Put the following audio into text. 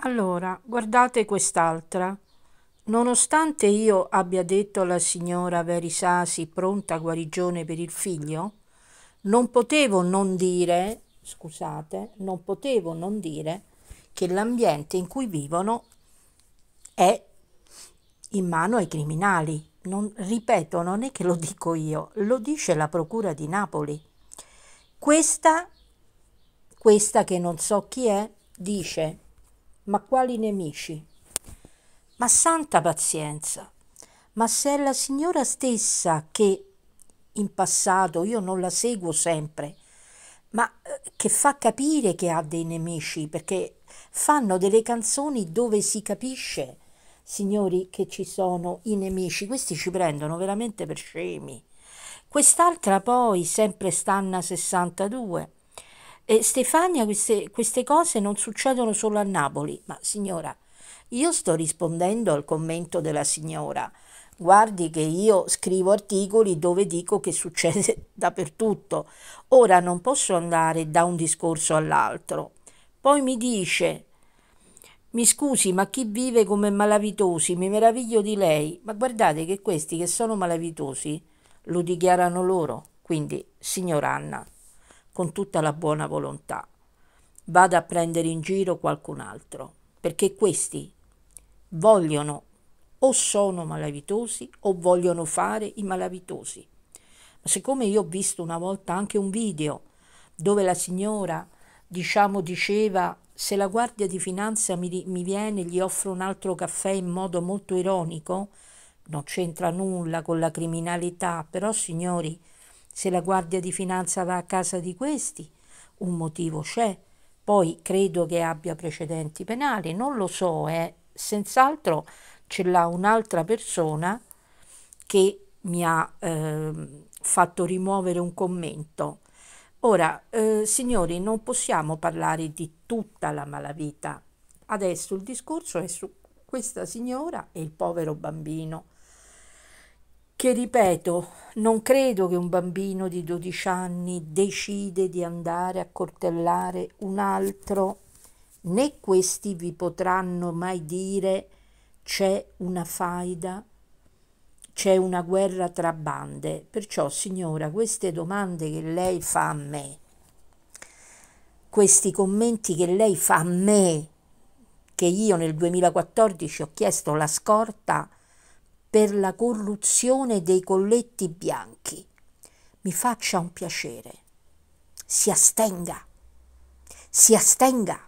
Allora, guardate quest'altra. Nonostante io abbia detto alla signora Verisasi pronta guarigione per il figlio, non potevo non dire, scusate, non potevo non dire che l'ambiente in cui vivono è in mano ai criminali. Non, ripeto, non è che lo dico io, lo dice la Procura di Napoli. Questa, questa che non so chi è, dice ma quali nemici. Ma santa pazienza, ma se è la signora stessa che in passato io non la seguo sempre, ma eh, che fa capire che ha dei nemici, perché fanno delle canzoni dove si capisce, signori, che ci sono i nemici, questi ci prendono veramente per scemi. Quest'altra poi, sempre Stanna 62, e Stefania, queste, queste cose non succedono solo a Napoli, ma signora, io sto rispondendo al commento della signora. Guardi che io scrivo articoli dove dico che succede dappertutto. Ora non posso andare da un discorso all'altro. Poi mi dice, mi scusi, ma chi vive come malavitosi? Mi meraviglio di lei. Ma guardate che questi che sono malavitosi lo dichiarano loro. Quindi, signora Anna con tutta la buona volontà. Vada a prendere in giro qualcun altro, perché questi vogliono o sono malavitosi o vogliono fare i malavitosi. Ma siccome io ho visto una volta anche un video dove la signora, diciamo, diceva se la guardia di finanza mi, mi viene e gli offro un altro caffè in modo molto ironico, non c'entra nulla con la criminalità, però signori, se la guardia di finanza va a casa di questi, un motivo c'è. Poi credo che abbia precedenti penali, non lo so, eh. senz'altro ce l'ha un'altra persona che mi ha eh, fatto rimuovere un commento. Ora, eh, signori, non possiamo parlare di tutta la malavita. Adesso il discorso è su questa signora e il povero bambino, che ripeto, non credo che un bambino di 12 anni decide di andare a coltellare un altro, né questi vi potranno mai dire c'è una faida, c'è una guerra tra bande. Perciò, signora, queste domande che lei fa a me, questi commenti che lei fa a me, che io nel 2014 ho chiesto la scorta per la corruzione dei colletti bianchi. Mi faccia un piacere. Si astenga. Si astenga.